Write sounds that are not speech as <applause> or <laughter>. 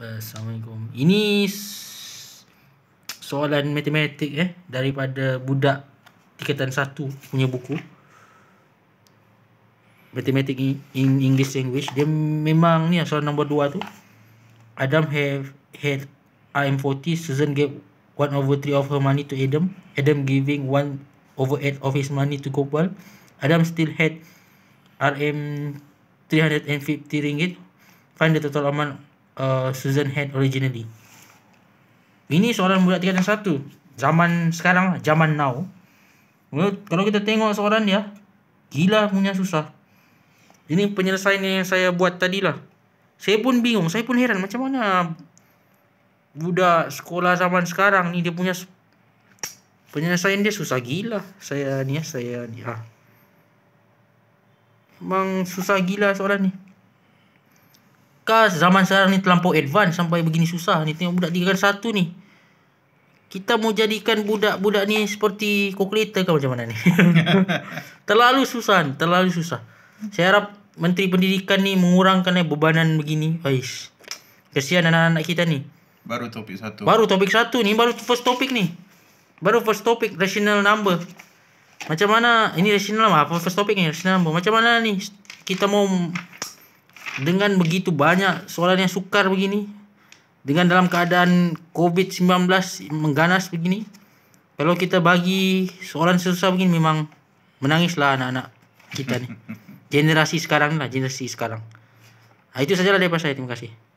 Assalamualaikum. Ini soalan matematik eh daripada budak tingkatan 1 punya buku. Matematik in English language. Dia memang ni lah, soalan nombor 2 tu. Adam have had I'm 40 Susan gave 1 over 3 of her money to Adam. Adam giving 1 over 8 of his money to Gopal. Adam still had RM 350 ringgit. Find the total amount Uh, Susan Head originally. Ini seorang budak tingkatan satu. Zaman sekarang, lah, zaman now. Well, kalau kita tengok seorang dia, gila punya susah. Ini penyelesaian yang saya buat tadilah. Saya pun bingung, saya pun heran macam mana budak sekolah zaman sekarang ni dia punya penyelesaian dia susah gila. Saya ni saya ni ha. Memang susah gila seorang ni adakah zaman sekarang ni terlampau advance sampai begini susah ni tengok budak 301 ni kita mau jadikan budak-budak ni seperti kalkulator ke macam mana ni <laughs> terlalu susah ni. terlalu susah saya harap menteri pendidikan ni mengurangkan eh, bebanan begini Ais. kesian anak-anak kita ni baru topik satu baru topik satu ni baru first topik ni baru first topik rational number macam mana ini rational apa first topik ni rational number macam mana ni kita mau dengan begitu banyak soalan yang sukar begini dengan dalam keadaan COVID-19 mengganas begini kalau kita bagi soalan susah begini memang menangislah anak-anak kita ni <laughs> generasi sekarang lah generasi sekarang nah, ha, itu sajalah daripada saya terima kasih